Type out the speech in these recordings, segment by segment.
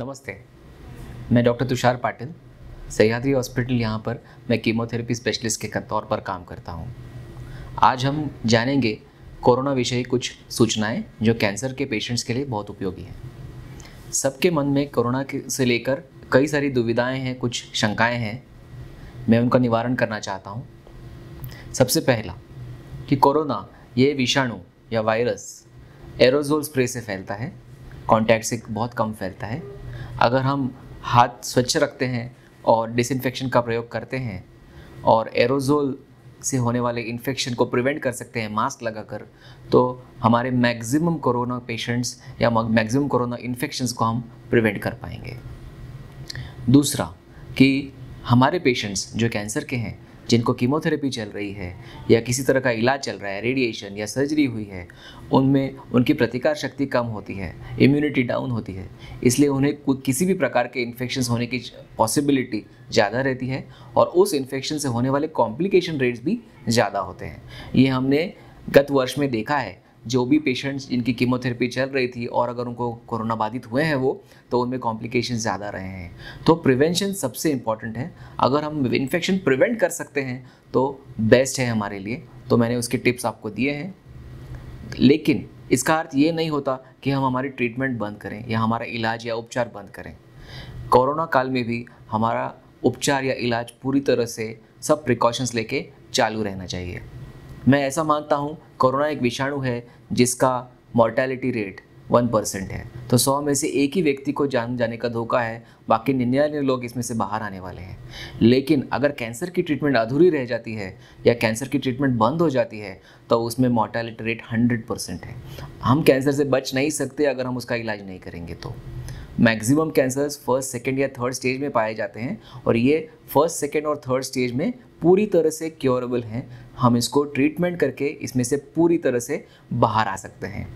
नमस्ते मैं doctor Tushar Patil Sahyadri hospital यहाँ पर मैं कीमोथेरेपी स्पेशलिस्ट के तौर पर काम करता हूँ आज हम जानेंगे कोरोना विषय कुछ सूचनाएं जो कैंसर के पेशेंट्स के लिए बहुत उपयोगी हैं सबके मन में कोरोना से लेकर कई सारी दुविधाएं हैं कुछ शंकाएं हैं मैं उनका निवारण करना चाहता हूँ सबसे पहला कि कोरोना ये विषाणु या वायरस एरोजोल स्प्रे से फैलता है कॉन्टैक्ट से बहुत कम फैलता है अगर हम हाथ स्वच्छ रखते हैं और डिसइनफेक्शन का प्रयोग करते हैं और एरोजोल से होने वाले इन्फेक्शन को प्रिवेंट कर सकते हैं मास्क लगाकर तो हमारे मैक्सिमम कोरोना पेशेंट्स या मैक्सिमम कोरोना इन्फेक्शंस को हम प्रिवेंट कर पाएंगे दूसरा कि हमारे पेशेंट्स जो कैंसर के हैं जिनको कीमोथेरेपी चल रही है या किसी तरह का इलाज चल रहा है रेडिएशन या सर्जरी हुई है उनमें उनकी प्रतिकार शक्ति कम होती है इम्यूनिटी डाउन होती है इसलिए उन्हें किसी भी प्रकार के इन्फेक्शन होने की पॉसिबिलिटी ज़्यादा रहती है और उस इन्फेक्शन से होने वाले कॉम्प्लिकेशन रेट्स भी ज़्यादा होते हैं ये हमने गत वर्ष में देखा है जो भी पेशेंट्स जिनकी कीमोथेरेपी चल रही थी और अगर उनको कोरोना बाधित हुए हैं वो तो उनमें कॉम्प्लिकेशन ज़्यादा रहे हैं तो प्रिवेंशन सबसे इम्पॉर्टेंट है अगर हम इन्फेक्शन प्रिवेंट कर सकते हैं तो बेस्ट है हमारे लिए तो मैंने उसके टिप्स आपको दिए हैं लेकिन इसका अर्थ ये नहीं होता कि हम हमारी ट्रीटमेंट बंद करें या हमारा इलाज या उपचार बंद करें कोरोना काल में भी हमारा उपचार या इलाज पूरी तरह से सब प्रिकॉशंस लेके चालू रहना चाहिए मैं ऐसा मानता हूँ कोरोना एक विषाणु है जिसका मॉर्टेलिटी रेट वन परसेंट है तो सौ में से एक ही व्यक्ति को जान जाने का धोखा है बाकी निन्यानवे लोग इसमें से बाहर आने वाले हैं लेकिन अगर कैंसर की ट्रीटमेंट अधूरी रह जाती है या कैंसर की ट्रीटमेंट बंद हो जाती है तो उसमें मोर्टेलिटी रेट हंड्रेड परसेंट है हम कैंसर से बच नहीं सकते अगर हम उसका इलाज नहीं करेंगे तो मैक्सिमम कैंसर्स फर्स्ट सेकेंड या थर्ड स्टेज में पाए जाते हैं और ये फर्स्ट सेकेंड और थर्ड स्टेज में पूरी तरह से क्योरेबल हैं हम इसको ट्रीटमेंट करके इसमें से पूरी तरह से बाहर आ सकते हैं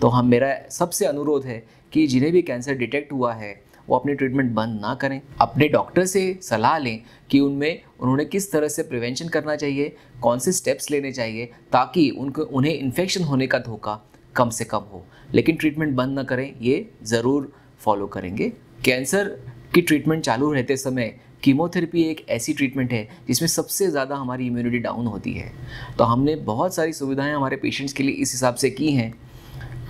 तो हम मेरा सबसे अनुरोध है कि जिन्हें भी कैंसर डिटेक्ट हुआ है वो अपनी ट्रीटमेंट बंद ना करें अपने डॉक्टर से सलाह लें कि उनमें उन्होंने किस तरह से प्रिवेंशन करना चाहिए कौन से स्टेप्स लेने चाहिए ताकि उनको उन्हें इन्फेक्शन होने का धोखा कम से कम हो लेकिन ट्रीटमेंट बंद ना करें ये ज़रूर फॉलो करेंगे कैंसर की ट्रीटमेंट चालू रहते समय कीमोथेरेपी एक ऐसी ट्रीटमेंट है जिसमें सबसे ज़्यादा हमारी इम्यूनिटी डाउन होती है तो हमने बहुत सारी सुविधाएं हमारे पेशेंट्स के लिए इस हिसाब से की हैं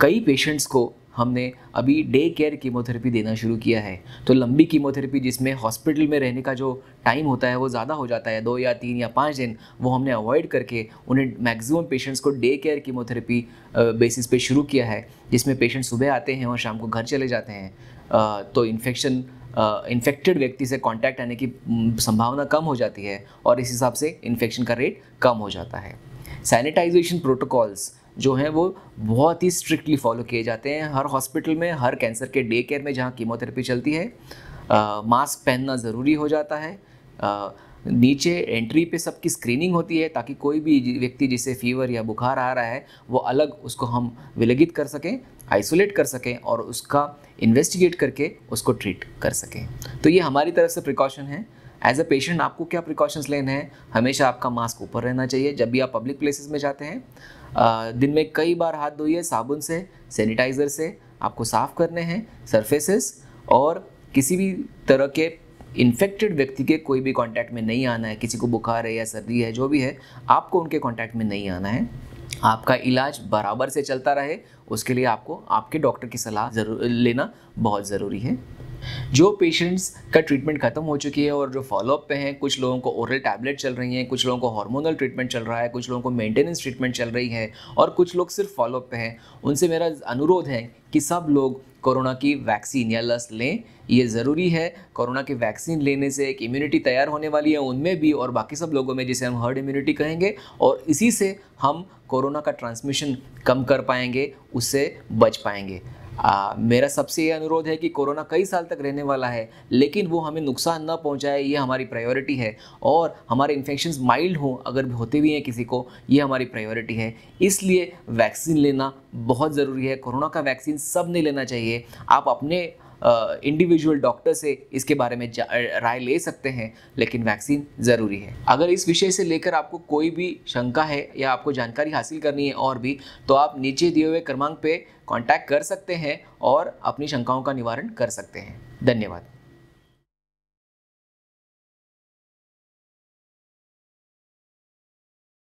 कई पेशेंट्स को हमने अभी डे केयर कीमोथेरेपी देना शुरू किया है तो लंबी कीमोथेरेपी जिसमें हॉस्पिटल में रहने का जो टाइम होता है वो ज़्यादा हो जाता है दो या तीन या पाँच दिन वो हमने अवॉइड करके उन्हें मैक्सिमम पेशेंट्स को डे केयर कीमोथेरेपी बेसिस पे शुरू किया है जिसमें पेशेंट सुबह आते हैं और शाम को घर चले जाते हैं तो इन्फेक्शन इन्फेक्टेड व्यक्ति से कॉन्टैक्ट आने की संभावना कम हो जाती है और इस हिसाब से इन्फेक्शन का रेट कम हो जाता है सैनिटाइजेशन प्रोटोकॉल्स जो हैं वो बहुत ही स्ट्रिक्टली फॉलो किए जाते हैं हर हॉस्पिटल में हर कैंसर के डे केयर में जहाँ कीमोथेरेपी चलती है मास्क पहनना ज़रूरी हो जाता है आ, नीचे एंट्री पे सबकी स्क्रीनिंग होती है ताकि कोई भी व्यक्ति जिसे फीवर या बुखार आ रहा है वो अलग उसको हम विलगित कर सकें आइसोलेट कर सकें और उसका इन्वेस्टिगेट करके उसको ट्रीट कर सकें तो ये हमारी तरफ से प्रिकॉशन है एज अ पेशेंट आपको क्या प्रिकॉशंस लेने हैं हमेशा आपका मास्क ऊपर रहना चाहिए जब भी आप पब्लिक प्लेसेस में जाते हैं दिन में कई बार हाथ धोइए साबुन से सैनिटाइज़र से आपको साफ़ करने हैं सरफेसेस और किसी भी तरह के इन्फेक्टेड व्यक्ति के कोई भी कांटेक्ट में नहीं आना है किसी को बुखार है या सर्दी है जो भी है आपको उनके कांटेक्ट में नहीं आना है आपका इलाज बराबर से चलता रहे उसके लिए आपको आपके डॉक्टर की सलाह जरूर लेना बहुत ज़रूरी है जो पेशेंट्स का ट्रीटमेंट खत्म हो चुकी है और जो फॉलोअप पे हैं कुछ लोगों को ओरल टैबलेट चल रही हैं कुछ लोगों को हार्मोनल ट्रीटमेंट चल रहा है कुछ लोगों को मेंटेनेंस ट्रीटमेंट चल रही है और कुछ लोग सिर्फ फॉलोअप पे हैं उनसे मेरा अनुरोध है कि सब लोग कोरोना की वैक्सीन या लस लें ये ज़रूरी है कोरोना की वैक्सीन लेने से एक इम्यूनिटी तैयार होने वाली है उनमें भी और बाकी सब लोगों में जिसे हम हर्ड इम्यूनिटी कहेंगे और इसी से हम कोरोना का ट्रांसमिशन कम कर पाएंगे उससे बच पाएंगे आ, मेरा सबसे ये अनुरोध है कि कोरोना कई साल तक रहने वाला है लेकिन वो हमें नुकसान न पहुंचाए ये हमारी प्रायोरिटी है और हमारे इन्फेक्शन माइल्ड हों अगर होते भी हैं किसी को ये हमारी प्रायोरिटी है इसलिए वैक्सीन लेना बहुत ज़रूरी है कोरोना का वैक्सीन सब ने लेना चाहिए आप अपने इंडिविजुअल डॉक्टर से इसके बारे में राय ले सकते हैं लेकिन वैक्सीन ज़रूरी है अगर इस विषय से लेकर आपको कोई भी शंका है या आपको जानकारी हासिल करनी है और भी तो आप नीचे दिए हुए क्रमांक पर कॉन्टैक्ट कर सकते हैं और अपनी शंकाओं का निवारण कर सकते हैं धन्यवाद